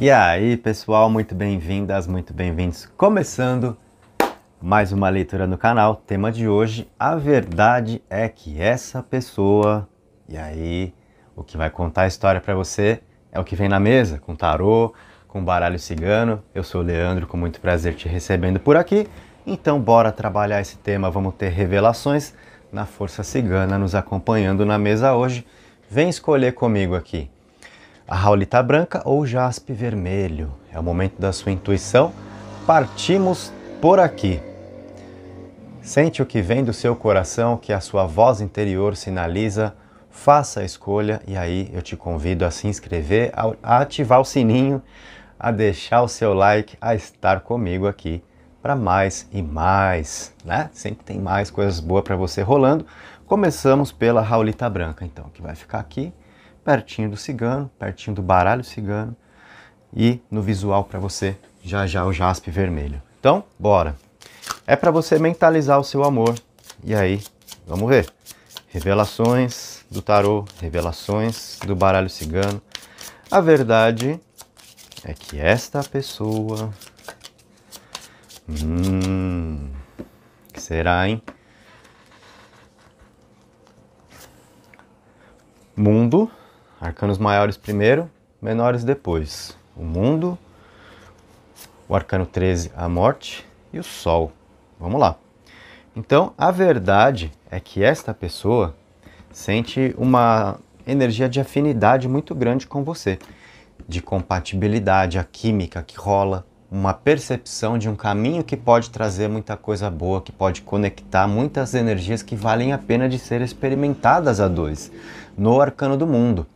E aí, pessoal, muito bem-vindas, muito bem-vindos. Começando mais uma leitura no canal. Tema de hoje: a verdade é que essa pessoa. E aí, o que vai contar a história para você é o que vem na mesa, com tarô, com baralho cigano. Eu sou o Leandro, com muito prazer te recebendo por aqui. Então, bora trabalhar esse tema. Vamos ter revelações na força cigana nos acompanhando na mesa hoje. Vem escolher comigo aqui a raulita tá branca ou jaspe vermelho. É o momento da sua intuição. Partimos por aqui. Sente o que vem do seu coração, que a sua voz interior sinaliza. Faça a escolha e aí eu te convido a se inscrever, a ativar o sininho, a deixar o seu like, a estar comigo aqui para mais e mais, né? Sempre tem mais coisas boas para você rolando. Começamos pela Raulita Branca, então, que vai ficar aqui pertinho do cigano, pertinho do baralho cigano e no visual para você já já o jaspe vermelho. Então, bora. É para você mentalizar o seu amor. E aí, vamos ver. Revelações do tarô, revelações do baralho cigano. A verdade é que esta pessoa Hum, que será, hein? Mundo arcanos maiores primeiro, menores depois. O mundo, o arcano 13, a morte e o sol. Vamos lá. Então, a verdade é que esta pessoa sente uma energia de afinidade muito grande com você, de compatibilidade, a química que rola, uma percepção de um caminho que pode trazer muita coisa boa, que pode conectar muitas energias que valem a pena de ser experimentadas a dois no arcano do mundo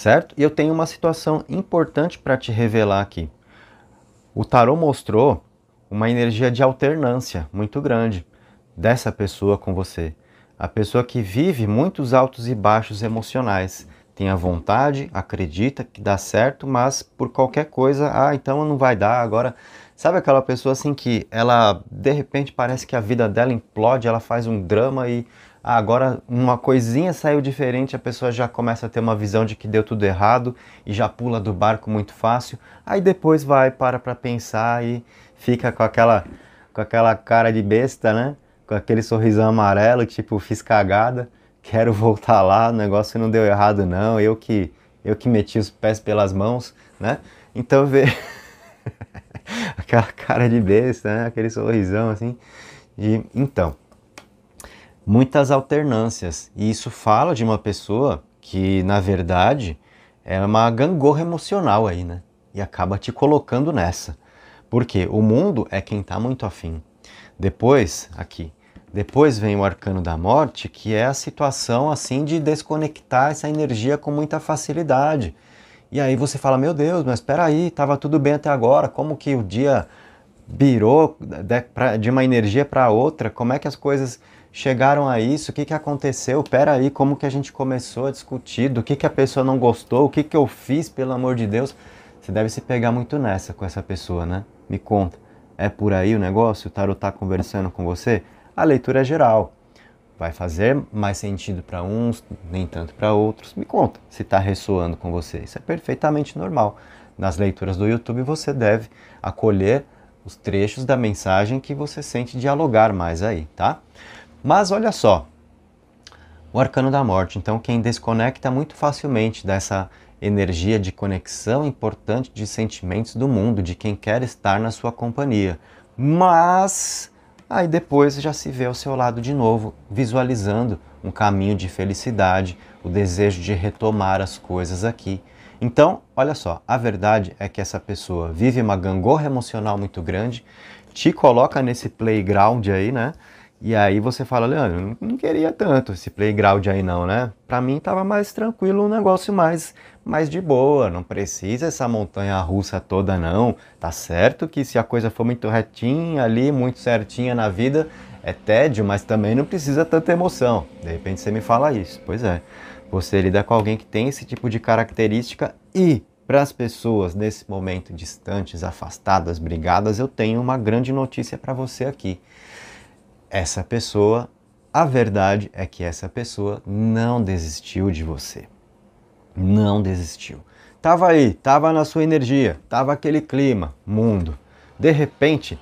certo? E eu tenho uma situação importante para te revelar aqui. O tarô mostrou uma energia de alternância muito grande dessa pessoa com você. A pessoa que vive muitos altos e baixos emocionais. Tem a vontade, acredita que dá certo, mas por qualquer coisa, ah, então não vai dar agora. Sabe aquela pessoa assim que ela de repente parece que a vida dela implode, ela faz um drama e ah, agora uma coisinha saiu diferente, a pessoa já começa a ter uma visão de que deu tudo errado e já pula do barco muito fácil. Aí depois vai, para para pensar e fica com aquela, com aquela cara de besta, né? Com aquele sorrisão amarelo, tipo, fiz cagada, quero voltar lá, o negócio não deu errado não, eu que, eu que meti os pés pelas mãos, né? Então vê... aquela cara de besta, né? Aquele sorrisão assim. E, então, muitas alternâncias. E isso fala de uma pessoa que, na verdade, é uma gangorra emocional aí, né? E acaba te colocando nessa. Porque o mundo é quem está muito afim. Depois, aqui, depois vem o arcano da morte, que é a situação assim de desconectar essa energia com muita facilidade. E aí você fala: "Meu Deus, mas espera aí, tava tudo bem até agora, como que o dia virou né, de uma energia para outra? Como é que as coisas chegaram a isso? O que, que aconteceu? Pera aí, como que a gente começou a discutir? Do que, que a pessoa não gostou? O que, que eu fiz, pelo amor de Deus? Você deve se pegar muito nessa com essa pessoa, né? Me conta. É por aí o negócio? O tarot está conversando com você? A leitura é geral. Vai fazer mais sentido para uns, nem tanto para outros. Me conta se está ressoando com você. Isso é perfeitamente normal. Nas leituras do YouTube você deve acolher os trechos da mensagem que você sente dialogar mais aí, tá? Mas olha só, o arcano da morte. Então, quem desconecta muito facilmente dessa energia de conexão importante de sentimentos do mundo, de quem quer estar na sua companhia. Mas aí depois já se vê ao seu lado de novo, visualizando um caminho de felicidade, o desejo de retomar as coisas aqui. Então, olha só, a verdade é que essa pessoa vive uma gangorra emocional muito grande, te coloca nesse playground aí, né? E aí você fala, Leandro, não queria tanto esse playground aí não, né? Para mim tava mais tranquilo, um negócio mais, mais de boa, não precisa essa montanha russa toda não. Tá certo que se a coisa for muito retinha ali, muito certinha na vida, é tédio, mas também não precisa tanta emoção. De repente você me fala isso. Pois é. Você lida com alguém que tem esse tipo de característica e para as pessoas nesse momento distantes, afastadas, brigadas, eu tenho uma grande notícia para você aqui essa pessoa, a verdade é que essa pessoa não desistiu de você. Não desistiu. Tava aí, tava na sua energia, tava aquele clima, mundo. De repente,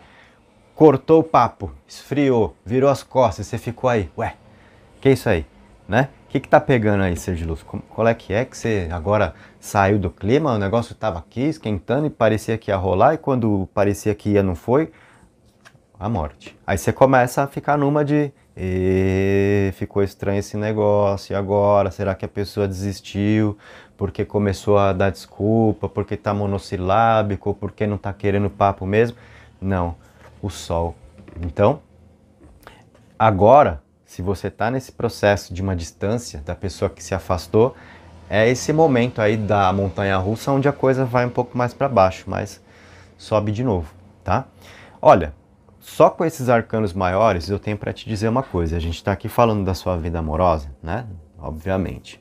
cortou o papo, esfriou, virou as costas, você ficou aí. Ué, que é isso aí, né? O que, que tá pegando aí, ser de luz? Qual é que é que você agora saiu do clima? O negócio tava aqui esquentando e parecia que ia rolar, e quando parecia que ia, não foi a morte. Aí você começa a ficar numa de e ficou estranho esse negócio, e agora? Será que a pessoa desistiu porque começou a dar desculpa, porque tá monossilábico, porque não tá querendo papo mesmo? Não, o sol. Então, agora, se você tá nesse processo de uma distância da pessoa que se afastou, é esse momento aí da montanha russa onde a coisa vai um pouco mais para baixo, mas sobe de novo, tá? Olha, só com esses arcanos maiores eu tenho para te dizer uma coisa. A gente está aqui falando da sua vida amorosa, né? Obviamente.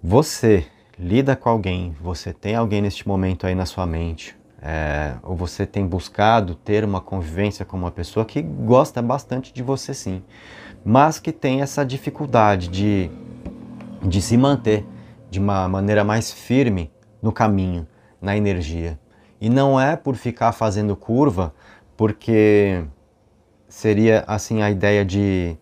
Você lida com alguém, você tem alguém neste momento aí na sua mente, é, ou você tem buscado ter uma convivência com uma pessoa que gosta bastante de você sim, mas que tem essa dificuldade de, de se manter de uma maneira mais firme no caminho, na energia. E não é por ficar fazendo curva porque seria assim a ideia de,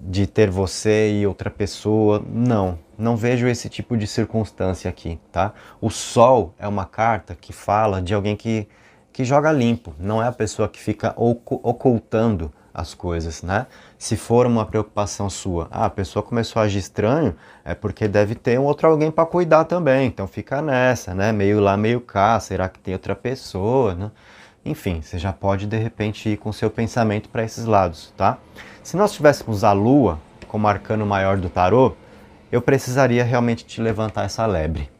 de ter você e outra pessoa. Não, não vejo esse tipo de circunstância aqui, tá? O Sol é uma carta que fala de alguém que, que joga limpo, não é a pessoa que fica ocultando as coisas, né? Se for uma preocupação sua, ah, a pessoa começou a agir estranho, é porque deve ter um outro alguém para cuidar também. Então fica nessa, né? Meio lá, meio cá, será que tem outra pessoa, né? Enfim, você já pode de repente ir com seu pensamento para esses lados, tá? Se nós tivéssemos a lua como arcano maior do tarô, eu precisaria realmente te levantar essa lebre.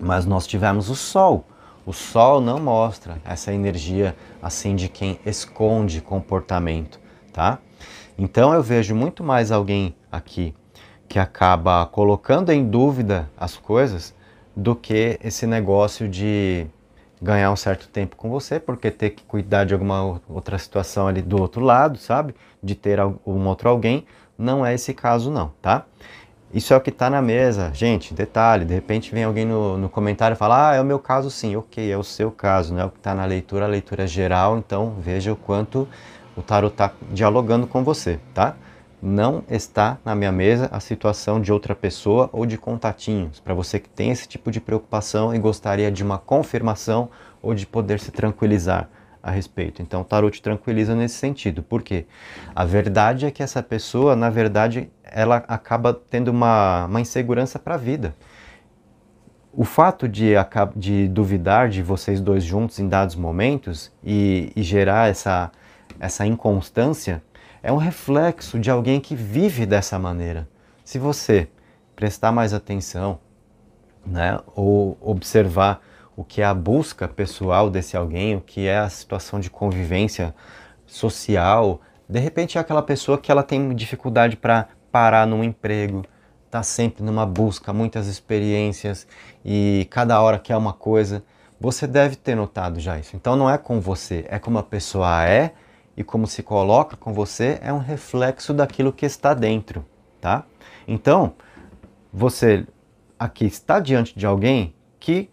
Mas nós tivemos o sol. O sol não mostra essa energia assim de quem esconde comportamento, tá? Então eu vejo muito mais alguém aqui que acaba colocando em dúvida as coisas do que esse negócio de ganhar um certo tempo com você, porque ter que cuidar de alguma outra situação ali do outro lado, sabe? De ter um outro alguém, não é esse caso não, tá? Isso é o que está na mesa. Gente, detalhe, de repente vem alguém no, no comentário e fala, ah, é o meu caso sim. Ok, é o seu caso, não é o que está na leitura, a leitura é geral, então veja o quanto o tarot está dialogando com você, tá? não está na minha mesa a situação de outra pessoa ou de contatinhos. Para você que tem esse tipo de preocupação e gostaria de uma confirmação ou de poder se tranquilizar a respeito. Então, o tarot te tranquiliza nesse sentido. Por quê? A verdade é que essa pessoa, na verdade, ela acaba tendo uma, uma insegurança para a vida. O fato de, de duvidar de vocês dois juntos em dados momentos e, e gerar essa, essa inconstância é um reflexo de alguém que vive dessa maneira. Se você prestar mais atenção, né, ou observar o que é a busca pessoal desse alguém, o que é a situação de convivência social, de repente é aquela pessoa que ela tem dificuldade para parar num emprego, está sempre numa busca, muitas experiências e cada hora quer uma coisa. Você deve ter notado já isso. Então não é com você, é como a pessoa é e como se coloca com você é um reflexo daquilo que está dentro, tá? Então, você aqui está diante de alguém que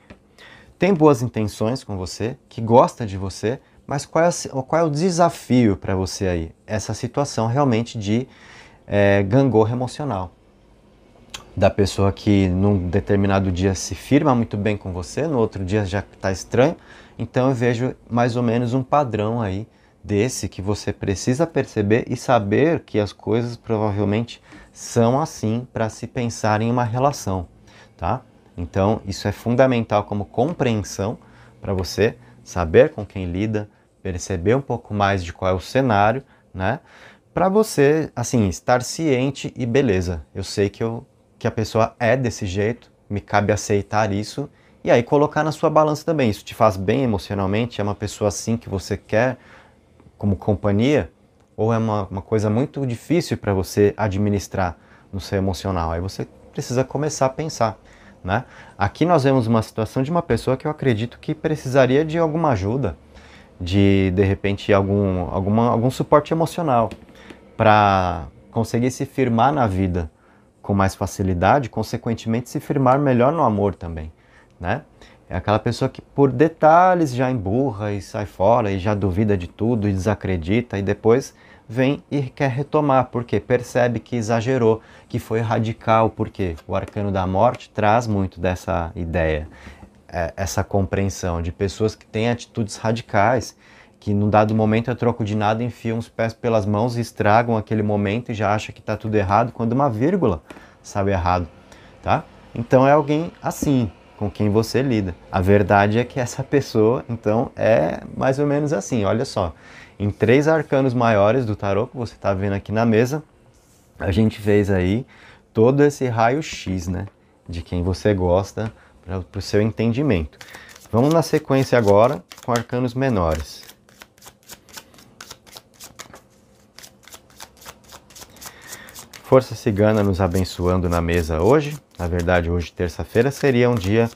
tem boas intenções com você, que gosta de você, mas qual é, qual é o desafio para você aí? Essa situação realmente de é, gangorra emocional. Da pessoa que num determinado dia se firma muito bem com você, no outro dia já está estranho. Então eu vejo mais ou menos um padrão aí desse que você precisa perceber e saber que as coisas provavelmente são assim para se pensar em uma relação, tá? Então, isso é fundamental como compreensão para você saber com quem lida, perceber um pouco mais de qual é o cenário, né? Para você, assim, estar ciente e beleza. Eu sei que eu que a pessoa é desse jeito, me cabe aceitar isso e aí colocar na sua balança também. Isso te faz bem emocionalmente, é uma pessoa assim que você quer como companhia, ou é uma, uma coisa muito difícil para você administrar no seu emocional. Aí você precisa começar a pensar. Né? Aqui nós vemos uma situação de uma pessoa que eu acredito que precisaria de alguma ajuda, de de repente algum, alguma, algum suporte emocional para conseguir se firmar na vida com mais facilidade, consequentemente se firmar melhor no amor também, né? É aquela pessoa que por detalhes já emburra e sai fora e já duvida de tudo e desacredita e depois vem e quer retomar, porque percebe que exagerou, que foi radical, porque o arcano da morte traz muito dessa ideia, é, essa compreensão de pessoas que têm atitudes radicais, que num dado momento é troco de nada enfiam os pés pelas mãos e estragam aquele momento e já acha que está tudo errado, quando uma vírgula sabe errado, tá? Então é alguém assim, com quem você lida. A verdade é que essa pessoa, então, é mais ou menos assim. Olha só, em três arcanos maiores do tarô que você está vendo aqui na mesa, a gente fez aí todo esse raio-x, né? De quem você gosta para o seu entendimento. Vamos na sequência agora com arcanos menores. força cigana nos abençoando na mesa hoje. Na verdade, hoje, terça-feira, seria um dia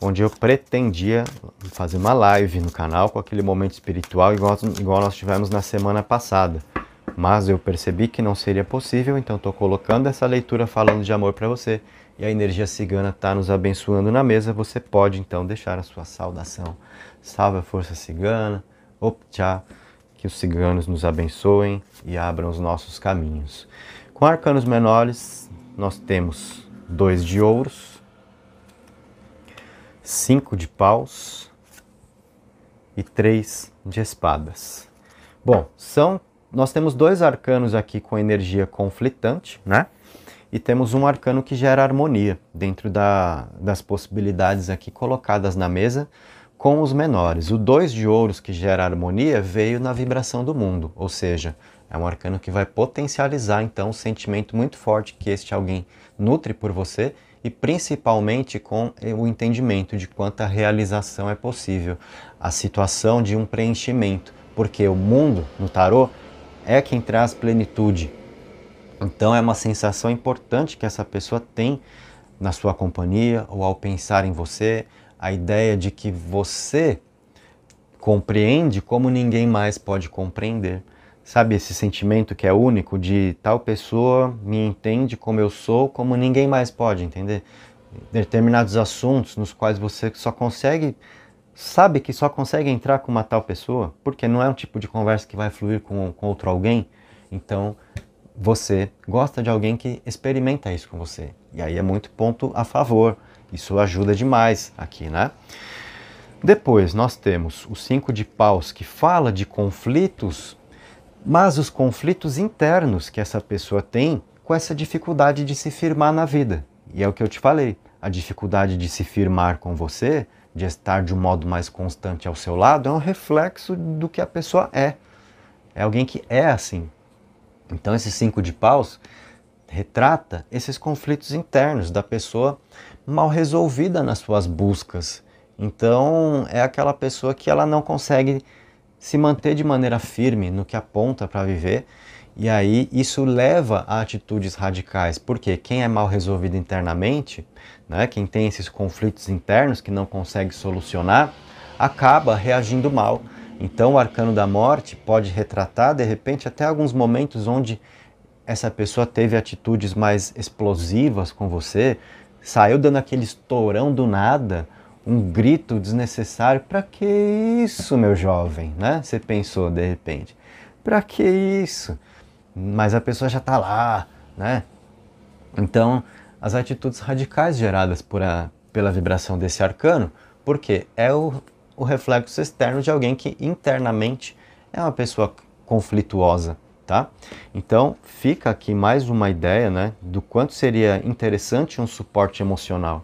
onde eu pretendia fazer uma live no canal com aquele momento espiritual igual, igual nós tivemos na semana passada. Mas eu percebi que não seria possível, então estou colocando essa leitura falando de amor para você. E a energia cigana está nos abençoando na mesa. Você pode então deixar a sua saudação. Salve a força cigana, optcha, que os ciganos nos abençoem e abram os nossos caminhos. Com arcanos menores, nós temos dois de ouros, cinco de paus e três de espadas. Bom, são nós temos dois arcanos aqui com energia conflitante, né? E temos um arcano que gera harmonia dentro da, das possibilidades aqui colocadas na mesa com os menores. O 2 de ouros que gera harmonia veio na vibração do mundo, ou seja, é um arcano que vai potencializar então o sentimento muito forte que este alguém nutre por você e principalmente com eh, o entendimento de quanta realização é possível, a situação de um preenchimento, porque o mundo no tarô é quem traz plenitude. Então é uma sensação importante que essa pessoa tem na sua companhia ou ao pensar em você, a ideia de que você compreende como ninguém mais pode compreender. Sabe esse sentimento que é único de tal pessoa me entende como eu sou, como ninguém mais pode entender? Determinados assuntos nos quais você só consegue, sabe que só consegue entrar com uma tal pessoa, porque não é um tipo de conversa que vai fluir com, com outro alguém. Então você gosta de alguém que experimenta isso com você. E aí é muito ponto a favor. Isso ajuda demais aqui, né? Depois nós temos o cinco de paus que fala de conflitos mas os conflitos internos que essa pessoa tem com essa dificuldade de se firmar na vida. E é o que eu te falei: a dificuldade de se firmar com você, de estar de um modo mais constante ao seu lado, é um reflexo do que a pessoa é. É alguém que é assim. Então, esses cinco de paus retrata esses conflitos internos da pessoa mal resolvida nas suas buscas. Então, é aquela pessoa que ela não consegue se manter de maneira firme no que aponta para viver, e aí isso leva a atitudes radicais, porque quem é mal resolvido internamente, né, quem tem esses conflitos internos que não consegue solucionar, acaba reagindo mal. Então o arcano da morte pode retratar de repente até alguns momentos onde essa pessoa teve atitudes mais explosivas com você, saiu dando aquele estourão do nada, um grito desnecessário. Para que isso, meu jovem? Né? Você pensou de repente. Para que isso? Mas a pessoa já está lá, né? Então, as atitudes radicais geradas por a, pela vibração desse arcano, porque é o, o reflexo externo de alguém que internamente é uma pessoa conflituosa, tá? Então, fica aqui mais uma ideia, né, do quanto seria interessante um suporte emocional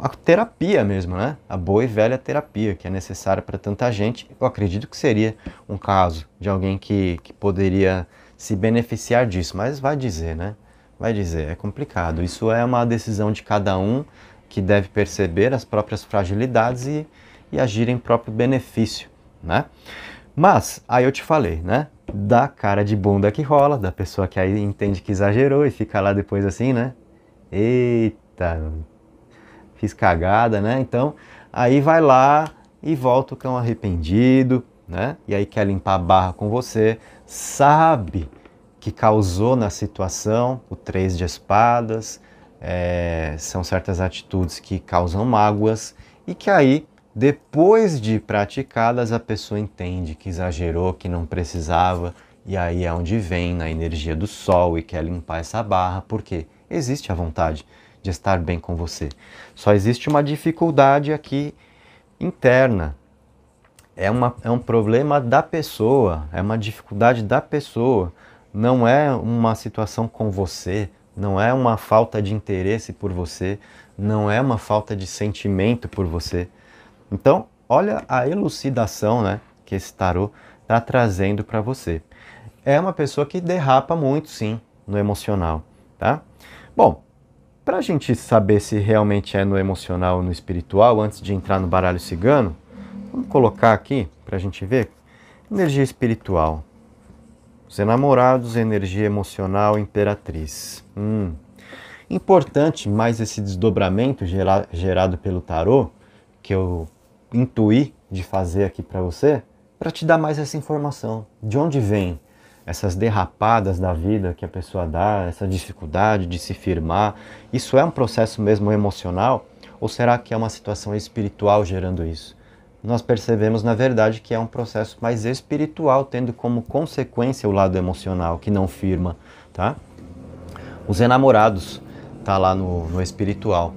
a terapia mesmo, né? A boa e velha terapia que é necessária para tanta gente. Eu acredito que seria um caso de alguém que, que poderia se beneficiar disso, mas vai dizer, né? Vai dizer, é complicado. Isso é uma decisão de cada um que deve perceber as próprias fragilidades e, e agir em próprio benefício, né? Mas, aí eu te falei, né? Da cara de bunda que rola, da pessoa que aí entende que exagerou e fica lá depois assim, né? Eita, fiz cagada, né? Então, aí vai lá e volta o cão arrependido, né? E aí quer limpar a barra com você, sabe que causou na situação o três de espadas, é, são certas atitudes que causam mágoas e que aí, depois de praticadas, a pessoa entende que exagerou, que não precisava, e aí é onde vem na energia do sol e quer limpar essa barra, porque existe a vontade de estar bem com você. Só existe uma dificuldade aqui interna. É, uma, é um problema da pessoa, é uma dificuldade da pessoa. Não é uma situação com você, não é uma falta de interesse por você, não é uma falta de sentimento por você. Então, olha a elucidação né, que esse tarô está trazendo para você. É uma pessoa que derrapa muito, sim, no emocional, tá? Bom, para a gente saber se realmente é no emocional ou no espiritual, antes de entrar no baralho cigano, vamos colocar aqui para a gente ver. Energia espiritual. Os enamorados, energia emocional, imperatriz. Hum. Importante mais esse desdobramento gerado pelo tarô, que eu intuí de fazer aqui para você, para te dar mais essa informação. De onde vem essas derrapadas da vida que a pessoa dá, essa dificuldade de se firmar, isso é um processo mesmo emocional? Ou será que é uma situação espiritual gerando isso? Nós percebemos, na verdade, que é um processo mais espiritual, tendo como consequência o lado emocional, que não firma, tá? Os enamorados, tá lá no, no espiritual.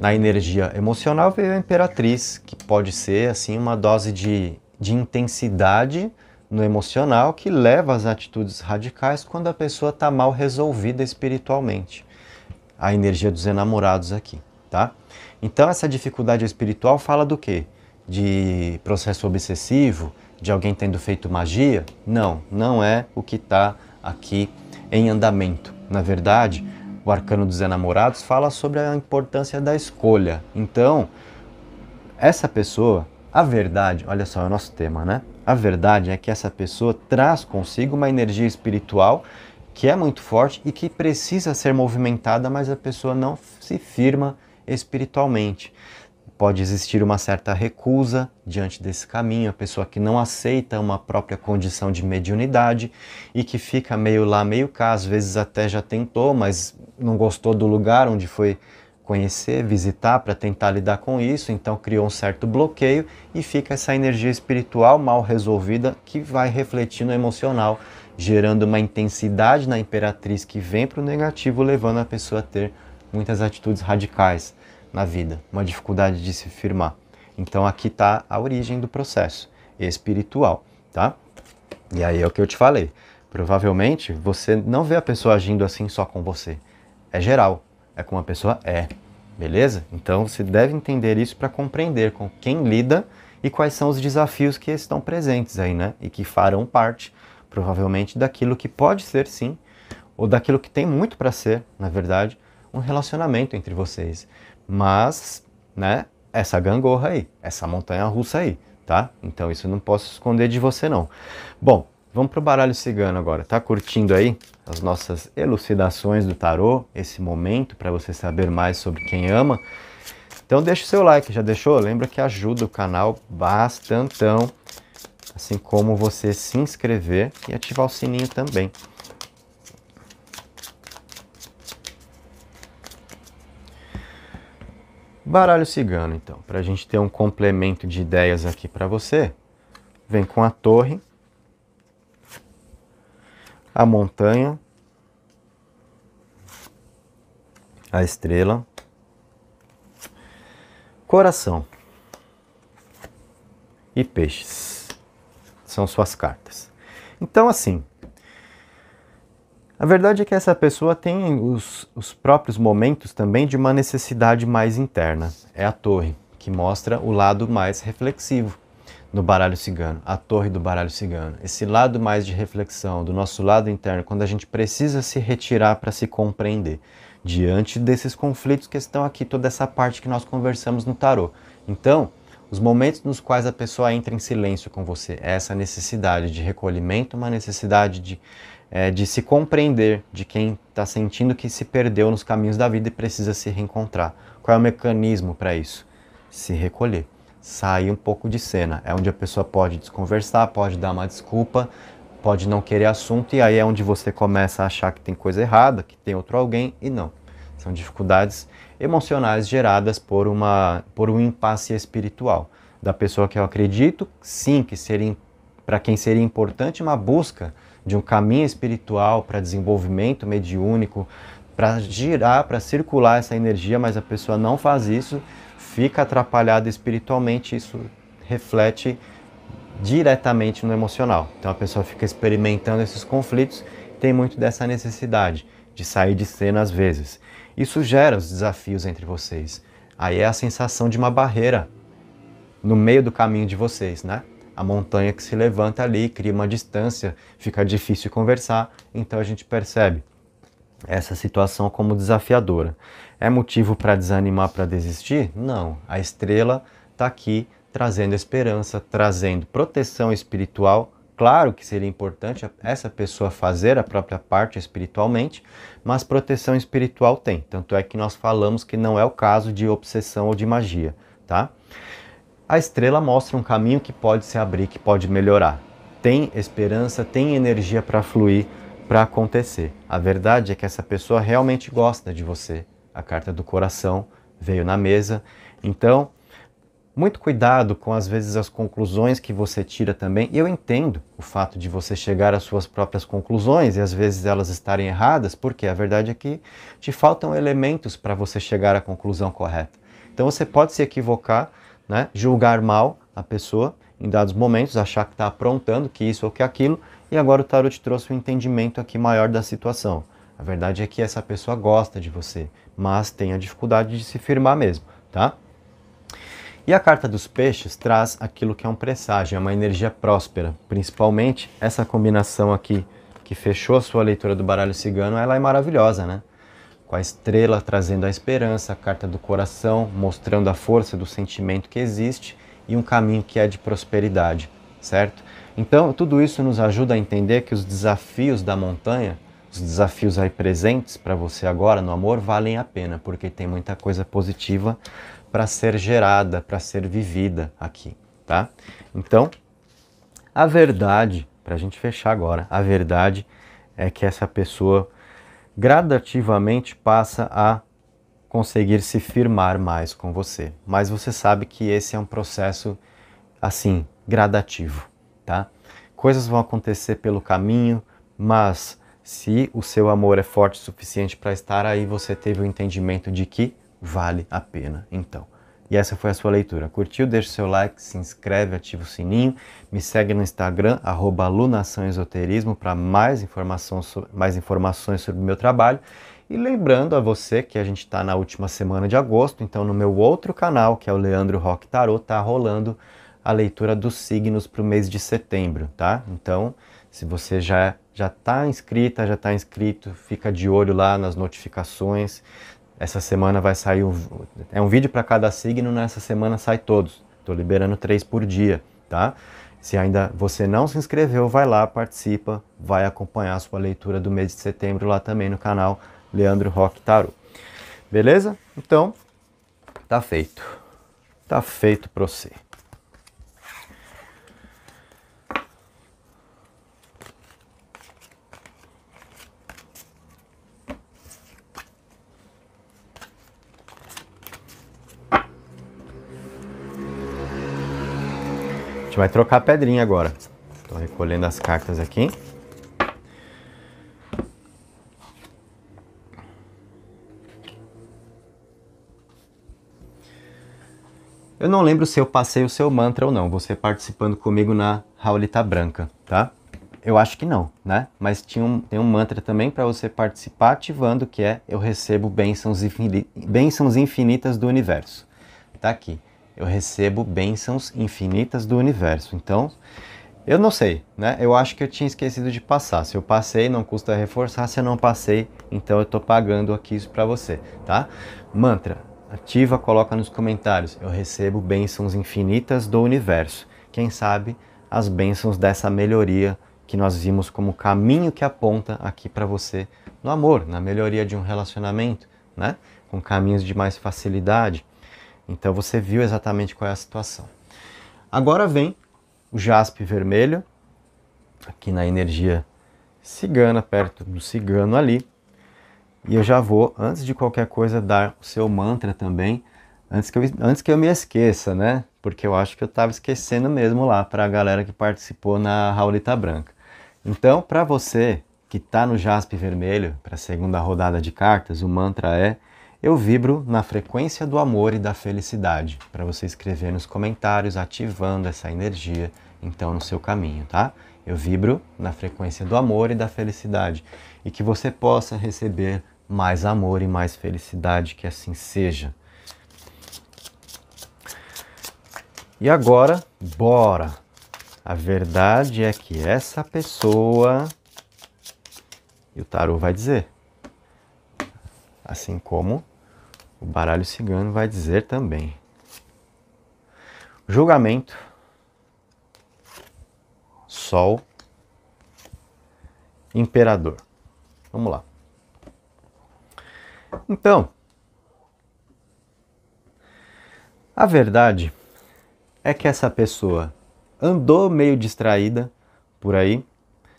Na energia emocional veio a imperatriz, que pode ser, assim, uma dose de, de intensidade, no emocional que leva às atitudes radicais quando a pessoa está mal resolvida espiritualmente. A energia dos enamorados aqui, tá? Então essa dificuldade espiritual fala do quê? De processo obsessivo, de alguém tendo feito magia? Não, não é o que está aqui em andamento. Na verdade, o Arcano dos Enamorados fala sobre a importância da escolha. Então, essa pessoa, a verdade, olha só, é o nosso tema, né? A verdade é que essa pessoa traz consigo uma energia espiritual que é muito forte e que precisa ser movimentada, mas a pessoa não se firma espiritualmente. Pode existir uma certa recusa diante desse caminho, a pessoa que não aceita uma própria condição de mediunidade e que fica meio lá, meio cá, às vezes até já tentou, mas não gostou do lugar onde foi conhecer, visitar para tentar lidar com isso, então criou um certo bloqueio e fica essa energia espiritual mal resolvida que vai refletir no emocional, gerando uma intensidade na imperatriz que vem para o negativo, levando a pessoa a ter muitas atitudes radicais na vida, uma dificuldade de se firmar. Então aqui está a origem do processo espiritual, tá? E aí é o que eu te falei. Provavelmente você não vê a pessoa agindo assim só com você. É geral. É com a pessoa é. Beleza? Então você deve entender isso para compreender com quem lida e quais são os desafios que estão presentes aí, né? E que farão parte, provavelmente, daquilo que pode ser sim, ou daquilo que tem muito para ser, na verdade, um relacionamento entre vocês. Mas, né, essa gangorra aí, essa montanha russa aí, tá? Então isso eu não posso esconder de você não. Bom, Vamos para o baralho cigano agora. Tá curtindo aí as nossas elucidações do tarô, esse momento para você saber mais sobre quem ama? Então deixa o seu like, já deixou? Lembra que ajuda o canal bastante, assim como você se inscrever e ativar o sininho também. Baralho cigano, então, para a gente ter um complemento de ideias aqui para você, vem com a torre a montanha, a estrela, coração e peixes. São suas cartas. Então, assim, a verdade é que essa pessoa tem os, os próprios momentos também de uma necessidade mais interna. É a torre, que mostra o lado mais reflexivo no baralho cigano, a torre do baralho cigano. Esse lado mais de reflexão, do nosso lado interno, quando a gente precisa se retirar para se compreender diante desses conflitos que estão aqui, toda essa parte que nós conversamos no tarô. Então, os momentos nos quais a pessoa entra em silêncio com você, é essa necessidade de recolhimento, uma necessidade de, é, de se compreender de quem está sentindo que se perdeu nos caminhos da vida e precisa se reencontrar. Qual é o mecanismo para isso? Se recolher sair um pouco de cena. É onde a pessoa pode desconversar, pode dar uma desculpa, pode não querer assunto, e aí é onde você começa a achar que tem coisa errada, que tem outro alguém, e não. São dificuldades emocionais geradas por, uma, por um impasse espiritual. Da pessoa que eu acredito, sim, que seria para quem seria importante uma busca de um caminho espiritual para desenvolvimento mediúnico, para girar, para circular essa energia, mas a pessoa não faz isso, fica atrapalhada espiritualmente, isso reflete diretamente no emocional. Então a pessoa fica experimentando esses conflitos, tem muito dessa necessidade de sair de cena às vezes. Isso gera os desafios entre vocês. Aí é a sensação de uma barreira no meio do caminho de vocês, né? A montanha que se levanta ali, cria uma distância, fica difícil conversar, então a gente percebe essa situação como desafiadora. É motivo para desanimar, para desistir? Não. A estrela está aqui trazendo esperança, trazendo proteção espiritual. Claro que seria importante essa pessoa fazer a própria parte espiritualmente, mas proteção espiritual tem. Tanto é que nós falamos que não é o caso de obsessão ou de magia, tá? A estrela mostra um caminho que pode se abrir, que pode melhorar. Tem esperança, tem energia para fluir para acontecer. A verdade é que essa pessoa realmente gosta de você. A carta do coração veio na mesa. Então, muito cuidado com às vezes as conclusões que você tira também. Eu entendo o fato de você chegar às suas próprias conclusões e às vezes elas estarem erradas, porque a verdade é que te faltam elementos para você chegar à conclusão correta. Então você pode se equivocar, né? julgar mal a pessoa em dados momentos, achar que está aprontando que isso ou que aquilo, e agora o tarot trouxe um entendimento aqui maior da situação. A verdade é que essa pessoa gosta de você, mas tem a dificuldade de se firmar mesmo, tá? E a carta dos peixes traz aquilo que é um presságio, é uma energia próspera. Principalmente essa combinação aqui que fechou a sua leitura do baralho cigano, ela é maravilhosa, né? Com a estrela trazendo a esperança, a carta do coração mostrando a força do sentimento que existe e um caminho que é de prosperidade, certo? Então, tudo isso nos ajuda a entender que os desafios da montanha, os desafios aí presentes para você agora no amor, valem a pena, porque tem muita coisa positiva para ser gerada, para ser vivida aqui, tá? Então, a verdade, para a gente fechar agora, a verdade é que essa pessoa gradativamente passa a conseguir se firmar mais com você. Mas você sabe que esse é um processo assim, gradativo tá? Coisas vão acontecer pelo caminho, mas se o seu amor é forte o suficiente para estar aí, você teve o entendimento de que vale a pena. Então, e essa foi a sua leitura. Curtiu? Deixa o seu like, se inscreve, ativa o sininho, me segue no Instagram, arroba lunaçãoesoterismo, para mais, mais informações sobre o meu trabalho. E lembrando a você que a gente está na última semana de agosto, então no meu outro canal, que é o Leandro Rock Tarot, está rolando a leitura dos signos para o mês de setembro, tá? Então, se você já já está inscrita, já está inscrito, fica de olho lá nas notificações. Essa semana vai sair um, é um vídeo para cada signo, nessa né? semana sai todos. Estou liberando três por dia, tá? Se ainda você não se inscreveu, vai lá, participa, vai acompanhar a sua leitura do mês de setembro lá também no canal Leandro Rock Tarot. Beleza? Então, tá feito. Tá feito para você. vai trocar a pedrinha agora. Estou recolhendo as cartas aqui. Eu não lembro se eu passei o seu mantra ou não, você participando comigo na Raulita Branca, tá? Eu acho que não, né? Mas tinha um, tem um mantra também para você participar ativando, que é eu recebo bênçãos, infinitas do universo. Tá aqui eu recebo bênçãos infinitas do universo. Então, eu não sei, né? Eu acho que eu tinha esquecido de passar. Se eu passei, não custa reforçar. Se eu não passei, então eu estou pagando aqui isso para você, tá? Mantra, ativa, coloca nos comentários. Eu recebo bênçãos infinitas do universo. Quem sabe as bênçãos dessa melhoria que nós vimos como caminho que aponta aqui para você no amor, na melhoria de um relacionamento, né? Com caminhos de mais facilidade, então você viu exatamente qual é a situação. Agora vem o jaspe vermelho, aqui na energia cigana, perto do cigano ali. E eu já vou, antes de qualquer coisa, dar o seu mantra também, antes que eu, antes que eu me esqueça, né? Porque eu acho que eu estava esquecendo mesmo lá para a galera que participou na Raulita Branca. Então, para você que está no jaspe vermelho, para a segunda rodada de cartas, o mantra é eu vibro na frequência do amor e da felicidade, para você escrever nos comentários, ativando essa energia então no seu caminho, tá? Eu vibro na frequência do amor e da felicidade e que você possa receber mais amor e mais felicidade, que assim seja. E agora, bora! A verdade é que essa pessoa. E o tarot vai dizer. Assim como o baralho cigano vai dizer também. Julgamento. Sol. Imperador. Vamos lá. Então, a verdade é que essa pessoa andou meio distraída por aí,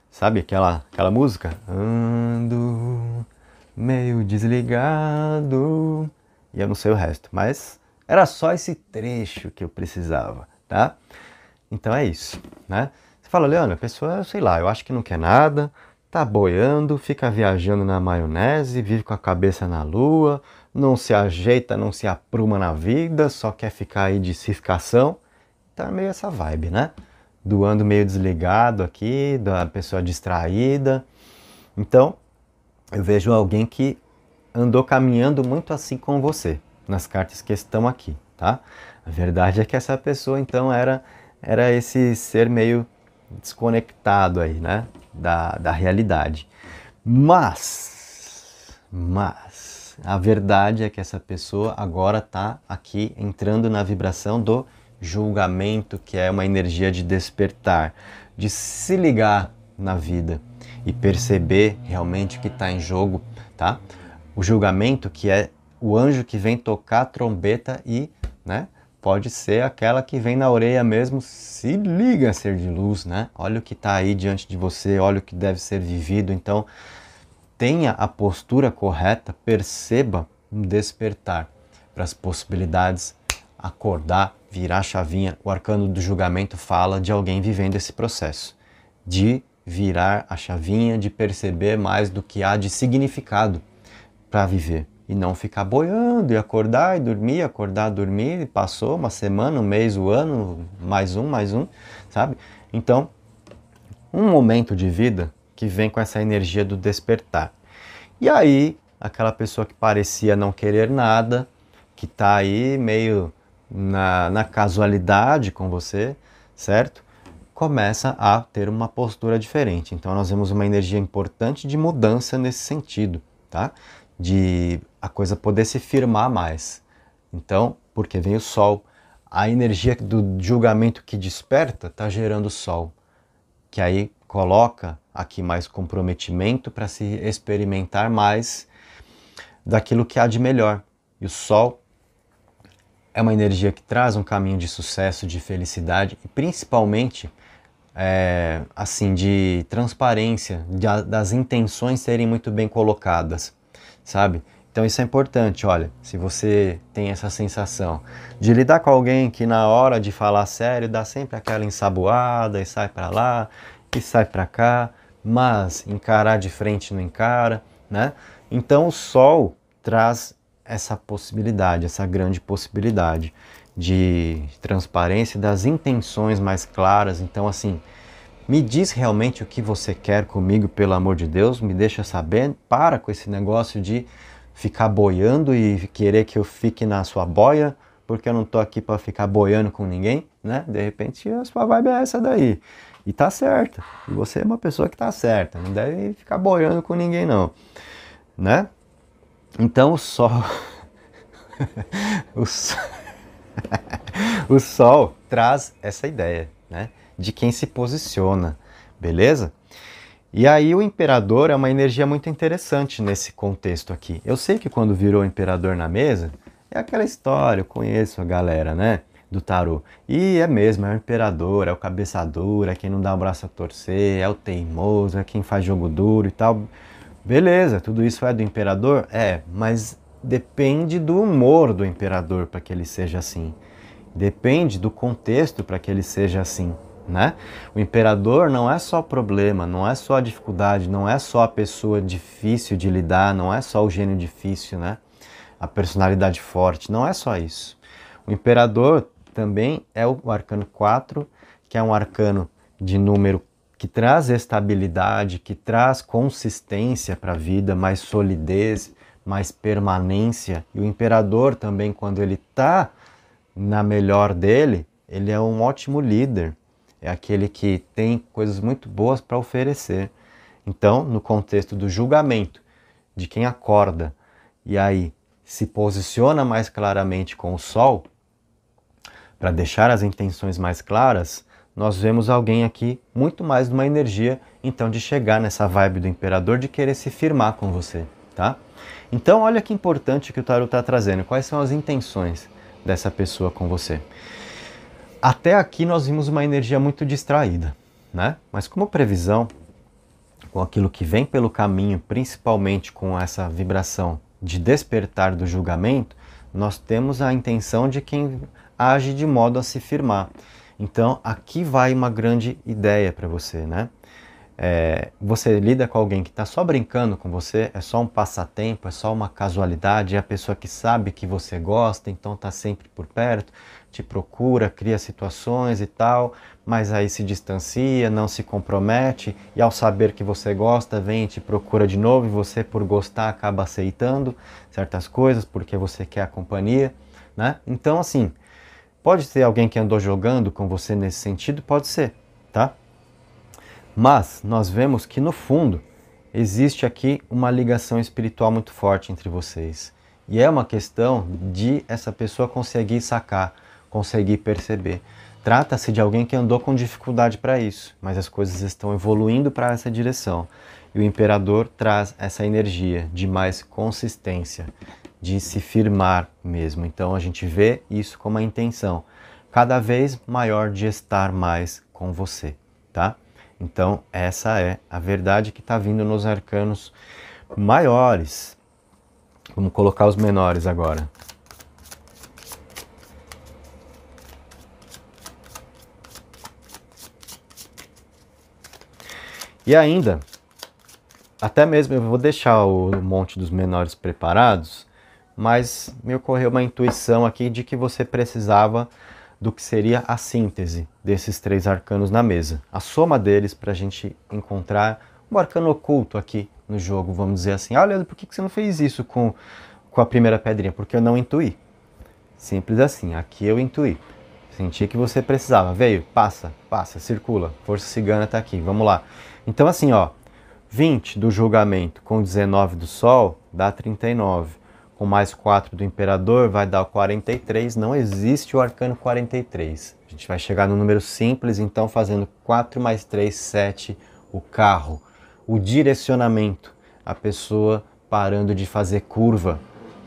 sabe aquela, aquela música? Ando meio desligado, e eu não sei o resto, mas era só esse trecho que eu precisava, tá? Então é isso, né? Você fala, Leandro, a pessoa, sei lá, eu acho que não quer nada, tá boiando, fica viajando na maionese, vive com a cabeça na lua, não se ajeita, não se apruma na vida, só quer ficar aí de ciscação. Então é meio essa vibe, né? Do ando meio desligado aqui, da pessoa distraída. Então, eu vejo alguém que andou caminhando muito assim com você, nas cartas que estão aqui, tá? A verdade é que essa pessoa então era era esse ser meio desconectado aí, né, da, da realidade. Mas mas a verdade é que essa pessoa agora está aqui entrando na vibração do julgamento, que é uma energia de despertar, de se ligar na vida e perceber realmente o que está em jogo, tá? o julgamento, que é o anjo que vem tocar a trombeta e, né? Pode ser aquela que vem na orelha mesmo, se liga, ser de luz, né? Olha o que está aí diante de você, olha o que deve ser vivido. Então, tenha a postura correta, perceba um despertar para as possibilidades, acordar, virar a chavinha. O arcano do julgamento fala de alguém vivendo esse processo de virar a chavinha, de perceber mais do que há de significado para viver e não ficar boiando e acordar e dormir, acordar, dormir, e passou uma semana, um mês, um ano, mais um, mais um, sabe? Então, um momento de vida que vem com essa energia do despertar. E aí, aquela pessoa que parecia não querer nada, que tá aí meio na, na casualidade com você, certo? Começa a ter uma postura diferente. Então, nós vemos uma energia importante de mudança nesse sentido, tá? de a coisa poder se firmar mais. Então, porque vem o sol, a energia do julgamento que desperta está gerando sol, que aí coloca aqui mais comprometimento para se experimentar mais daquilo que há de melhor. E o sol é uma energia que traz um caminho de sucesso, de felicidade e principalmente é, assim de transparência, de, das intenções serem muito bem colocadas sabe? Então isso é importante, olha, se você tem essa sensação de lidar com alguém que na hora de falar sério dá sempre aquela ensaboada e sai para lá e sai para cá, mas encarar de frente não encara, né? Então o sol traz essa possibilidade, essa grande possibilidade de transparência das intenções mais claras. Então assim, me diz realmente o que você quer comigo, pelo amor de Deus, me deixa saber. Para com esse negócio de ficar boiando e querer que eu fique na sua boia, porque eu não tô aqui para ficar boiando com ninguém, né? De repente a sua vibe é essa daí. E tá certa. E você é uma pessoa que tá certa, não deve ficar boiando com ninguém não, né? Então o sol o sol, o sol traz essa ideia, né? de quem se posiciona, beleza? E aí o imperador é uma energia muito interessante nesse contexto aqui. Eu sei que quando virou imperador na mesa, é aquela história, eu conheço a galera, né? Do tarô. E é mesmo, é o imperador, é o cabeça é quem não dá o braço a torcer, é o teimoso, é quem faz jogo duro e tal. Beleza, tudo isso é do imperador? É, mas depende do humor do imperador para que ele seja assim. Depende do contexto para que ele seja assim né? O imperador não é só problema, não é só dificuldade, não é só a pessoa difícil de lidar, não é só o gênio difícil, né? A personalidade forte, não é só isso. O imperador também é o arcano 4, que é um arcano de número que traz estabilidade, que traz consistência para a vida, mais solidez, mais permanência. E o imperador também, quando ele está na melhor dele, ele é um ótimo líder é aquele que tem coisas muito boas para oferecer. Então, no contexto do julgamento de quem acorda e aí se posiciona mais claramente com o sol, para deixar as intenções mais claras, nós vemos alguém aqui muito mais numa energia, então, de chegar nessa vibe do imperador, de querer se firmar com você, tá? Então, olha que importante que o tarot está trazendo. Quais são as intenções dessa pessoa com você? Até aqui nós vimos uma energia muito distraída, né? Mas como previsão, com aquilo que vem pelo caminho, principalmente com essa vibração de despertar do julgamento, nós temos a intenção de quem age de modo a se firmar. Então, aqui vai uma grande ideia para você, né? É, você lida com alguém que está só brincando com você, é só um passatempo, é só uma casualidade, é a pessoa que sabe que você gosta, então está sempre por perto, te procura, cria situações e tal, mas aí se distancia, não se compromete e ao saber que você gosta, vem e te procura de novo e você por gostar acaba aceitando certas coisas porque você quer a companhia, né? Então assim, pode ser alguém que andou jogando com você nesse sentido, pode ser, tá? Mas nós vemos que no fundo existe aqui uma ligação espiritual muito forte entre vocês. E é uma questão de essa pessoa conseguir sacar conseguir perceber. Trata-se de alguém que andou com dificuldade para isso, mas as coisas estão evoluindo para essa direção. E o imperador traz essa energia de mais consistência, de se firmar mesmo. Então a gente vê isso como a intenção cada vez maior de estar mais com você, tá? Então essa é a verdade que está vindo nos arcanos maiores. Vamos colocar os menores agora. E ainda, até mesmo eu vou deixar o monte dos menores preparados, mas me ocorreu uma intuição aqui de que você precisava do que seria a síntese desses três arcanos na mesa, a soma deles para a gente encontrar um arcano oculto aqui no jogo, vamos dizer assim. Ah, Leandro, por que você não fez isso com, com a primeira pedrinha? Porque eu não intuí. Simples assim, aqui eu intuí. Senti que você precisava. Veio, passa, passa, circula. Força cigana está aqui, vamos lá. Então, assim, ó, 20 do julgamento com 19 do Sol dá 39. Com mais 4 do Imperador vai dar 43. Não existe o arcano 43. A gente vai chegar no número simples, então fazendo 4 mais 3, 7, o carro. O direcionamento, a pessoa parando de fazer curva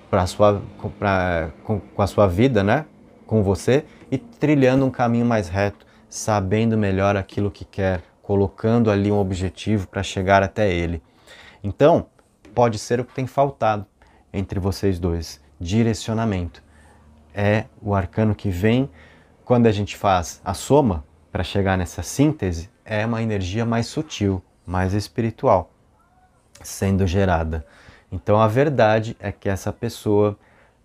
pra sua, pra, com, com a sua vida, né? Com você e trilhando um caminho mais reto, sabendo melhor aquilo que quer colocando ali um objetivo para chegar até ele. Então, pode ser o que tem faltado entre vocês dois: direcionamento. É o arcano que vem quando a gente faz a soma para chegar nessa síntese, é uma energia mais sutil, mais espiritual sendo gerada. Então, a verdade é que essa pessoa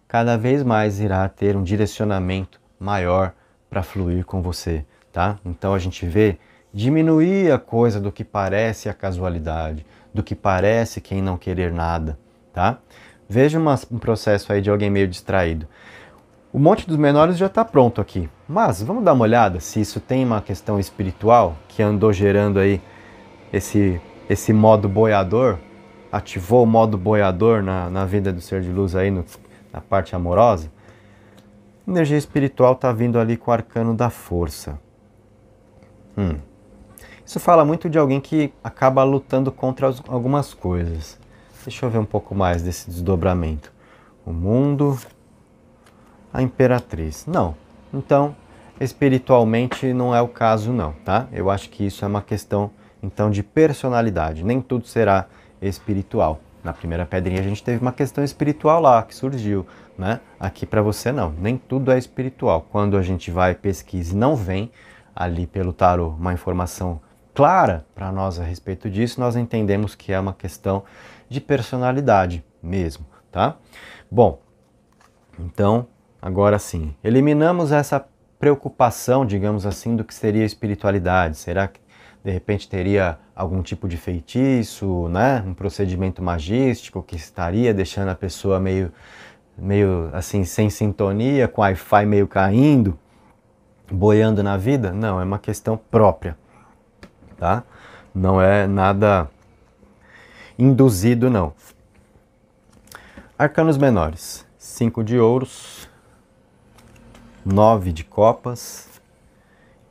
cada vez mais irá ter um direcionamento maior para fluir com você, tá? Então a gente vê Diminuir a coisa do que parece a casualidade, do que parece quem não querer nada, tá? Veja uma, um processo aí de alguém meio distraído. O Monte dos Menores já está pronto aqui, mas vamos dar uma olhada se isso tem uma questão espiritual que andou gerando aí esse, esse modo boiador, ativou o modo boiador na, na vida do ser de luz aí no, na parte amorosa. A energia espiritual está vindo ali com o arcano da força. Hum, isso fala muito de alguém que acaba lutando contra algumas coisas. Deixa eu ver um pouco mais desse desdobramento. O mundo, a imperatriz. Não. Então, espiritualmente não é o caso não, tá? Eu acho que isso é uma questão então de personalidade. Nem tudo será espiritual. Na primeira pedrinha a gente teve uma questão espiritual lá que surgiu, né? Aqui para você não, nem tudo é espiritual. Quando a gente vai pesquisa e não vem ali pelo tarot uma informação clara para nós a respeito disso, nós entendemos que é uma questão de personalidade mesmo, tá? Bom, então, agora sim, eliminamos essa preocupação, digamos assim, do que seria espiritualidade. Será que de repente teria algum tipo de feitiço, né? Um procedimento magístico que estaria deixando a pessoa meio meio assim sem sintonia, com o Wi-Fi meio caindo, boiando na vida? Não, é uma questão própria tá? Não é nada induzido, não. Arcanos menores, 5 de ouros, 9 de copas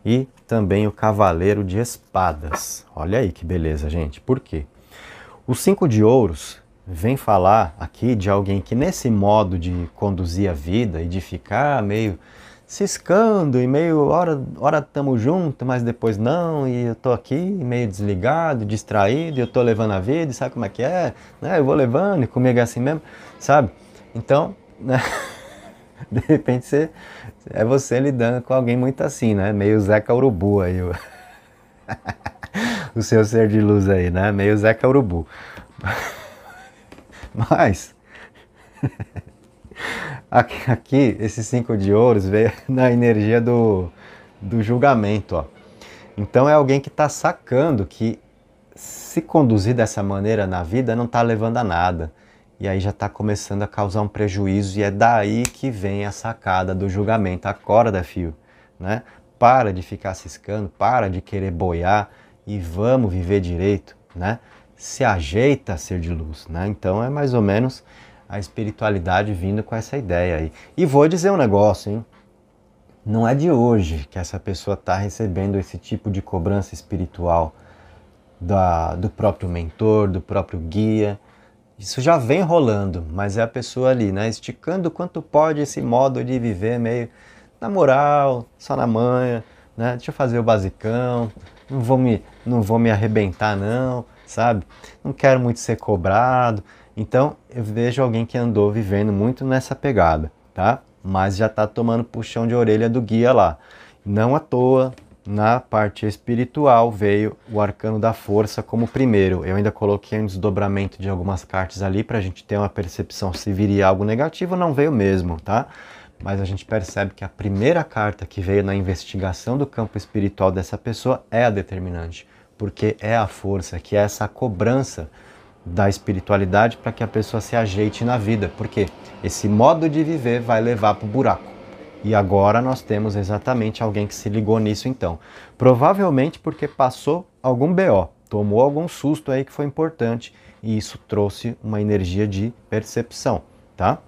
e também o cavaleiro de espadas. Olha aí que beleza, gente. Por quê? O 5 de ouros vem falar aqui de alguém que nesse modo de conduzir a vida e de ficar meio ciscando e meio hora, hora tamo junto, mas depois não, e eu tô aqui meio desligado, distraído, e eu tô levando a vida, sabe como é que é? Né? Eu vou levando e comigo é assim mesmo, sabe? Então, né? de repente você, é você lidando com alguém muito assim, né? Meio Zeca Urubu aí, o, o seu ser de luz aí, né? Meio Zeca Urubu. Mas Aqui, aqui esses cinco de ouros veio na energia do, do julgamento. Ó. Então é alguém que está sacando que se conduzir dessa maneira na vida não está levando a nada. E aí já está começando a causar um prejuízo e é daí que vem a sacada do julgamento. Acorda, fio, né? Para de ficar ciscando, para de querer boiar e vamos viver direito, né? Se ajeita a ser de luz, né? Então é mais ou menos a espiritualidade vindo com essa ideia aí. E vou dizer um negócio, hein? Não é de hoje que essa pessoa está recebendo esse tipo de cobrança espiritual da, do próprio mentor, do próprio guia. Isso já vem rolando, mas é a pessoa ali, né? Esticando quanto pode esse modo de viver meio na moral, só na manha, né? Deixa eu fazer o basicão, não vou me, não vou me arrebentar não, sabe? Não quero muito ser cobrado. Então eu vejo alguém que andou vivendo muito nessa pegada, tá? Mas já está tomando puxão de orelha do guia lá. Não à toa, na parte espiritual veio o arcano da força como primeiro. Eu ainda coloquei um desdobramento de algumas cartas ali para a gente ter uma percepção se viria algo negativo, não veio mesmo, tá? Mas a gente percebe que a primeira carta que veio na investigação do campo espiritual dessa pessoa é a determinante, porque é a força, que é essa cobrança da espiritualidade para que a pessoa se ajeite na vida, porque esse modo de viver vai levar para o buraco. E agora nós temos exatamente alguém que se ligou nisso então. Provavelmente porque passou algum BO, tomou algum susto aí que foi importante e isso trouxe uma energia de percepção, tá?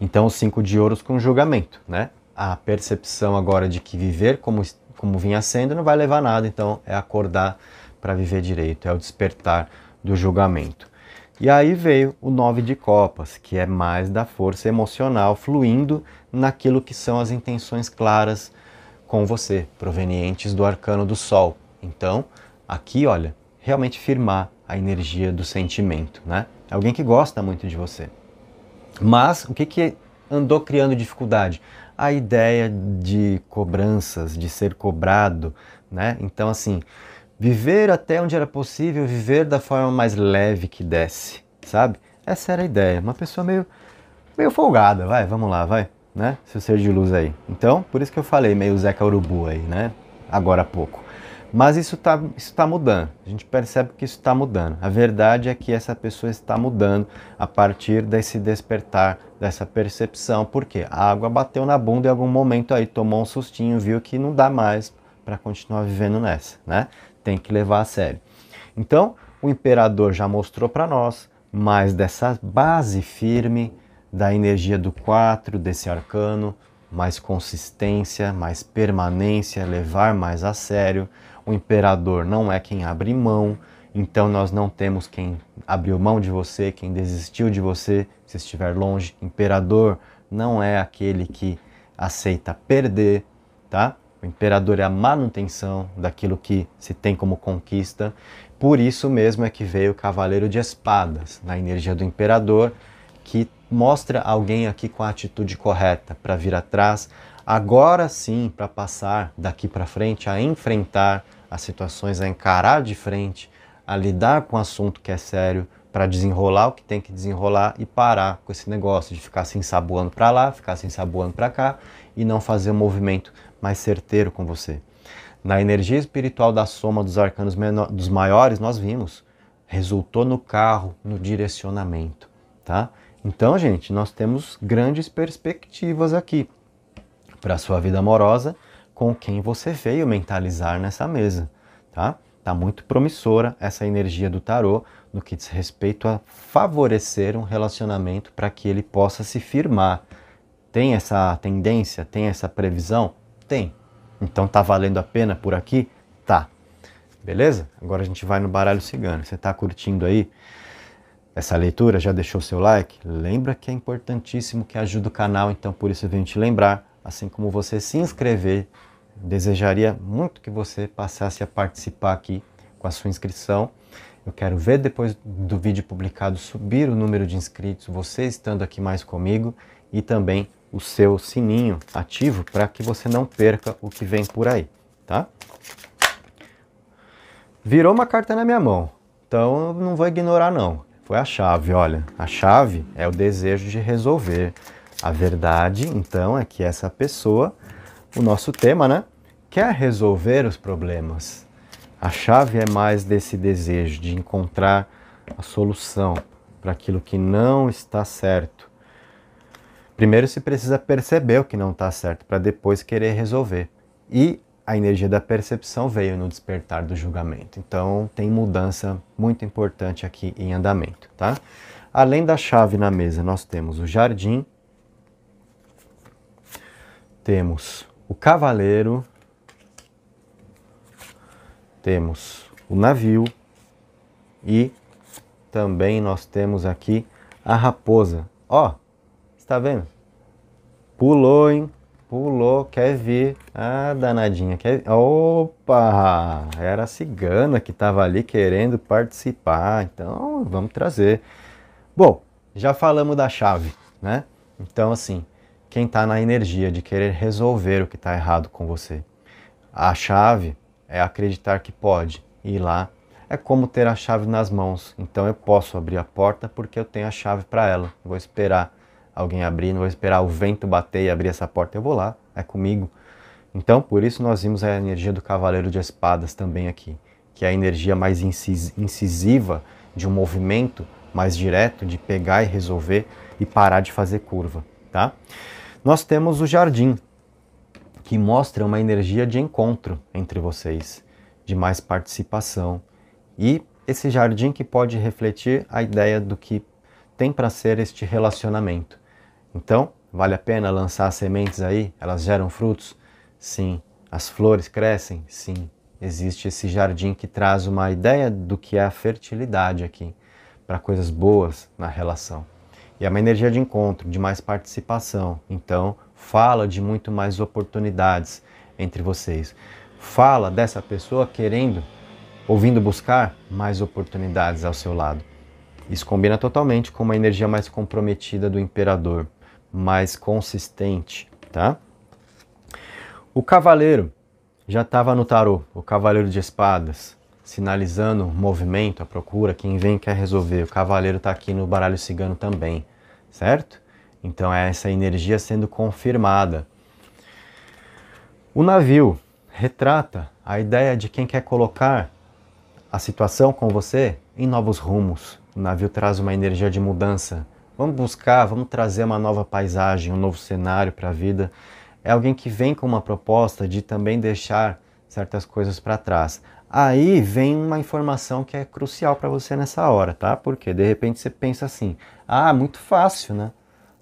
Então, os cinco de ouros com julgamento, né? A percepção agora de que viver como, como vinha sendo não vai levar nada, então é acordar para viver direito, é o despertar do julgamento. E aí veio o nove de copas, que é mais da força emocional fluindo naquilo que são as intenções claras com você, provenientes do arcano do sol. Então, aqui, olha, realmente firmar a energia do sentimento, né? Alguém que gosta muito de você. Mas o que, que andou criando dificuldade? A ideia de cobranças, de ser cobrado, né? Então, assim, Viver até onde era possível, viver da forma mais leve que desse, sabe? Essa era a ideia. Uma pessoa meio, meio folgada, vai, vamos lá, vai, né? Seu ser de luz aí. Então, por isso que eu falei meio Zeca Urubu aí, né? Agora há pouco. Mas isso está isso tá mudando. A gente percebe que isso está mudando. A verdade é que essa pessoa está mudando a partir desse despertar, dessa percepção. Por quê? A água bateu na bunda em algum momento aí, tomou um sustinho, viu que não dá mais para continuar vivendo nessa, né? tem que levar a sério. Então, o imperador já mostrou para nós mais dessa base firme da energia do 4, desse arcano, mais consistência, mais permanência, levar mais a sério. O imperador não é quem abre mão, então nós não temos quem abriu mão de você, quem desistiu de você, se estiver longe. Imperador não é aquele que aceita perder, tá? O imperador é a manutenção daquilo que se tem como conquista. Por isso mesmo é que veio o cavaleiro de espadas, na energia do imperador, que mostra alguém aqui com a atitude correta para vir atrás, agora sim, para passar daqui para frente a enfrentar as situações, a encarar de frente, a lidar com o um assunto que é sério, para desenrolar o que tem que desenrolar e parar com esse negócio de ficar se ensaboando para lá, ficar se ensaboando para cá e não fazer o movimento mais certeiro com você. Na energia espiritual da soma dos arcanos menor, dos maiores, nós vimos, resultou no carro, no direcionamento, tá? Então, gente, nós temos grandes perspectivas aqui para a sua vida amorosa com quem você veio mentalizar nessa mesa, tá? Tá muito promissora essa energia do tarô no que diz respeito a favorecer um relacionamento para que ele possa se firmar. Tem essa tendência, tem essa previsão? Tem. Então tá valendo a pena por aqui? Tá. Beleza? Agora a gente vai no baralho cigano. Você tá curtindo aí essa leitura? Já deixou seu like? Lembra que é importantíssimo que ajuda o canal, então por isso eu venho te lembrar, assim como você se inscrever. Desejaria muito que você passasse a participar aqui com a sua inscrição. Eu quero ver depois do vídeo publicado subir o número de inscritos, você estando aqui mais comigo e também o seu sininho ativo para que você não perca o que vem por aí, tá? Virou uma carta na minha mão, então eu não vou ignorar não. Foi a chave, olha. A chave é o desejo de resolver. A verdade, então, é que essa pessoa, o nosso tema, né, quer resolver os problemas. A chave é mais desse desejo de encontrar a solução para aquilo que não está certo Primeiro se precisa perceber o que não está certo para depois querer resolver. E a energia da percepção veio no despertar do julgamento. Então tem mudança muito importante aqui em andamento, tá? Além da chave na mesa, nós temos o jardim, temos o cavaleiro, temos o navio e também nós temos aqui a raposa. Ó, oh, está vendo? Pulou, hein? Pulou, quer ver? Ah, danadinha, quer Opa! Era a cigana que estava ali querendo participar, então vamos trazer. Bom, já falamos da chave, né? Então, assim, quem está na energia de querer resolver o que está errado com você, a chave é acreditar que pode ir lá. É como ter a chave nas mãos. Então eu posso abrir a porta porque eu tenho a chave para ela. Vou esperar alguém abrir, não vou esperar o vento bater e abrir essa porta, eu vou lá, é comigo. Então, por isso nós vimos a energia do cavaleiro de espadas também aqui, que é a energia mais incisiva de um movimento mais direto, de pegar e resolver e parar de fazer curva, tá? Nós temos o jardim, que mostra uma energia de encontro entre vocês, de mais participação. E esse jardim que pode refletir a ideia do que tem para ser este relacionamento. Então, vale a pena lançar sementes aí? Elas geram frutos? Sim. As flores crescem? Sim. Existe esse jardim que traz uma ideia do que é a fertilidade aqui, para coisas boas na relação. E é uma energia de encontro, de mais participação. Então, fala de muito mais oportunidades entre vocês. Fala dessa pessoa querendo, ouvindo buscar mais oportunidades ao seu lado. Isso combina totalmente com uma energia mais comprometida do imperador mais consistente, tá? O cavaleiro já estava no tarô, o cavaleiro de espadas, sinalizando o movimento, a procura, quem vem quer resolver. O cavaleiro está aqui no baralho cigano também, certo? Então é essa energia sendo confirmada. O navio retrata a ideia de quem quer colocar a situação com você em novos rumos. O navio traz uma energia de mudança, Vamos buscar, vamos trazer uma nova paisagem, um novo cenário para a vida. É alguém que vem com uma proposta de também deixar certas coisas para trás. Aí vem uma informação que é crucial para você nessa hora, tá? Porque de repente você pensa assim: ah, muito fácil, né?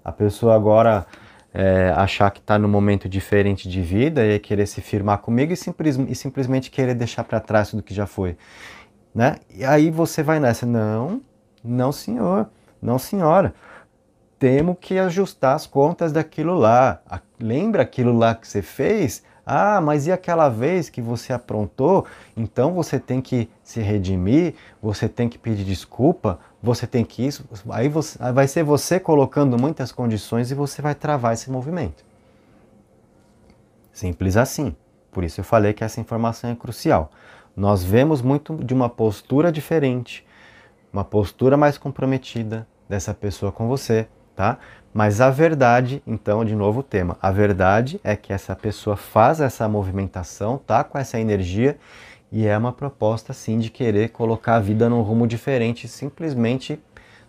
A pessoa agora é, achar que está num momento diferente de vida e querer se firmar comigo e, simples, e simplesmente querer deixar para trás tudo que já foi, né? E aí você vai nessa: não, não, senhor. Não, senhora. Temos que ajustar as contas daquilo lá. Lembra aquilo lá que você fez? Ah, mas e aquela vez que você aprontou? Então você tem que se redimir, você tem que pedir desculpa, você tem que isso. Aí você, vai ser você colocando muitas condições e você vai travar esse movimento. Simples assim. Por isso eu falei que essa informação é crucial. Nós vemos muito de uma postura diferente, uma postura mais comprometida, dessa pessoa com você, tá? Mas a verdade, então, de novo o tema, a verdade é que essa pessoa faz essa movimentação, tá com essa energia e é uma proposta sim de querer colocar a vida num rumo diferente, simplesmente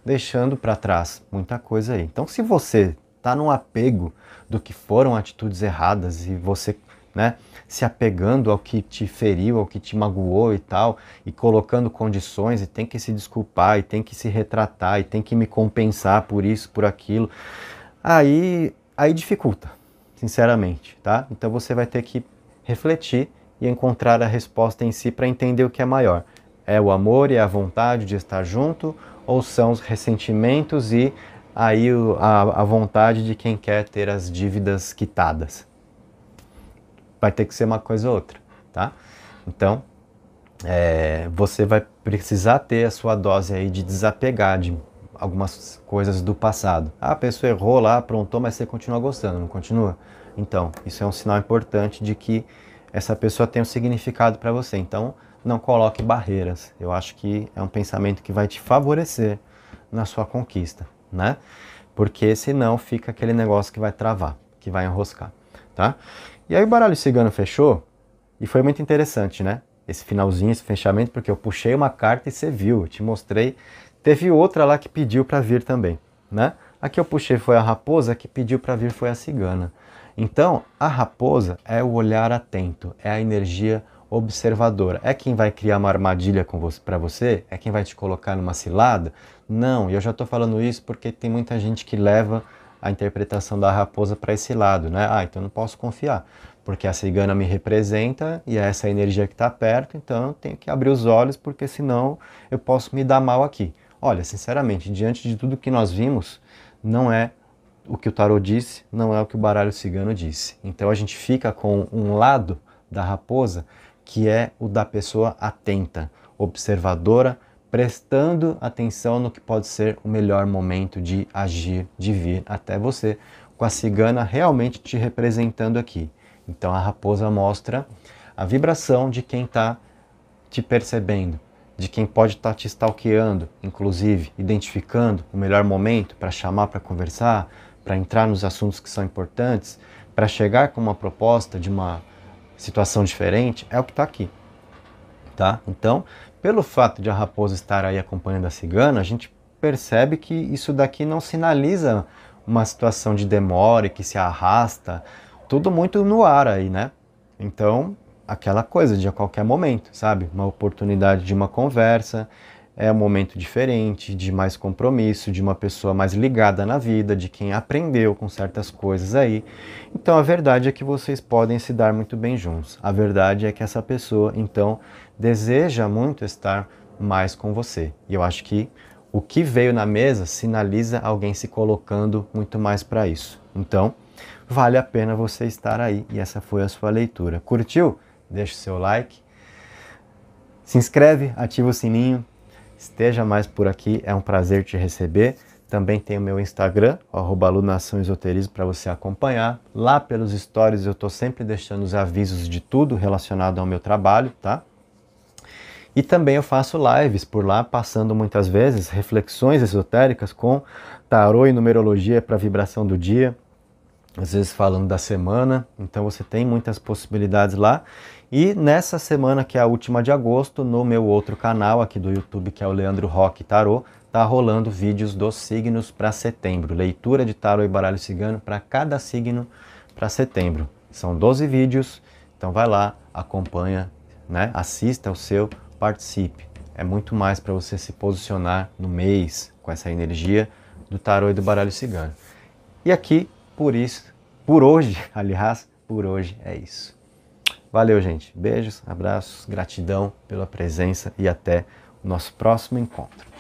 deixando para trás muita coisa aí. Então, se você tá num apego do que foram atitudes erradas e você né? Se apegando ao que te feriu, ao que te magoou e tal, e colocando condições, e tem que se desculpar, e tem que se retratar, e tem que me compensar por isso, por aquilo. Aí, aí dificulta, sinceramente, tá? Então você vai ter que refletir e encontrar a resposta em si para entender o que é maior. É o amor e a vontade de estar junto, ou são os ressentimentos e aí a, a vontade de quem quer ter as dívidas quitadas? vai ter que ser uma coisa ou outra, tá? Então, é, você vai precisar ter a sua dose aí de desapegar de algumas coisas do passado. Ah, a pessoa errou lá, aprontou, mas você continua gostando, não continua? Então, isso é um sinal importante de que essa pessoa tem um significado para você. Então, não coloque barreiras. Eu acho que é um pensamento que vai te favorecer na sua conquista, né? Porque senão fica aquele negócio que vai travar, que vai enroscar, tá? E aí o baralho cigano fechou, e foi muito interessante, né? Esse finalzinho, esse fechamento, porque eu puxei uma carta e você viu, te mostrei. Teve outra lá que pediu para vir também, né? A que eu puxei foi a raposa, a que pediu para vir foi a cigana. Então, a raposa é o olhar atento, é a energia observadora. É quem vai criar uma armadilha para você? É quem vai te colocar numa cilada? Não, e eu já estou falando isso porque tem muita gente que leva a interpretação da raposa para esse lado, né? Ah, então não posso confiar, porque a cigana me representa e é essa energia que está perto, então eu tenho que abrir os olhos, porque senão eu posso me dar mal aqui. Olha, sinceramente, diante de tudo que nós vimos, não é o que o tarot disse, não é o que o baralho cigano disse. Então a gente fica com um lado da raposa que é o da pessoa atenta, observadora, prestando atenção no que pode ser o melhor momento de agir, de vir até você, com a cigana realmente te representando aqui. Então a raposa mostra a vibração de quem está te percebendo, de quem pode estar tá te stalkeando, inclusive identificando o melhor momento para chamar para conversar, para entrar nos assuntos que são importantes, para chegar com uma proposta de uma situação diferente, é o que está aqui. Tá? Então, pelo fato de a raposa estar aí acompanhando a cigana, a gente percebe que isso daqui não sinaliza uma situação de demora e que se arrasta, tudo muito no ar aí, né? Então, aquela coisa de a qualquer momento, sabe? Uma oportunidade de uma conversa, é um momento diferente, de mais compromisso, de uma pessoa mais ligada na vida, de quem aprendeu com certas coisas aí. Então a verdade é que vocês podem se dar muito bem juntos. A verdade é que essa pessoa, então, deseja muito estar mais com você. E eu acho que o que veio na mesa sinaliza alguém se colocando muito mais para isso. Então, vale a pena você estar aí e essa foi a sua leitura. Curtiu? Deixa o seu like. Se inscreve, ativa o sininho esteja mais por aqui, é um prazer te receber. Também tem o meu Instagram, arroba para você acompanhar. Lá pelos stories eu estou sempre deixando os avisos de tudo relacionado ao meu trabalho, tá? E também eu faço lives por lá, passando muitas vezes reflexões esotéricas com tarô e numerologia para vibração do dia, às vezes falando da semana. Então você tem muitas possibilidades lá. E nessa semana, que é a última de agosto, no meu outro canal aqui do YouTube, que é o Leandro Rock Tarô, tá rolando vídeos dos signos para setembro. Leitura de tarô e baralho cigano para cada signo para setembro. São 12 vídeos, então vai lá, acompanha, né? assista o seu, participe. É muito mais para você se posicionar no mês com essa energia do tarô e do baralho cigano. E aqui, por isso, por hoje, aliás, por hoje é isso. Valeu, gente. Beijos, abraços, gratidão pela presença e até o nosso próximo encontro.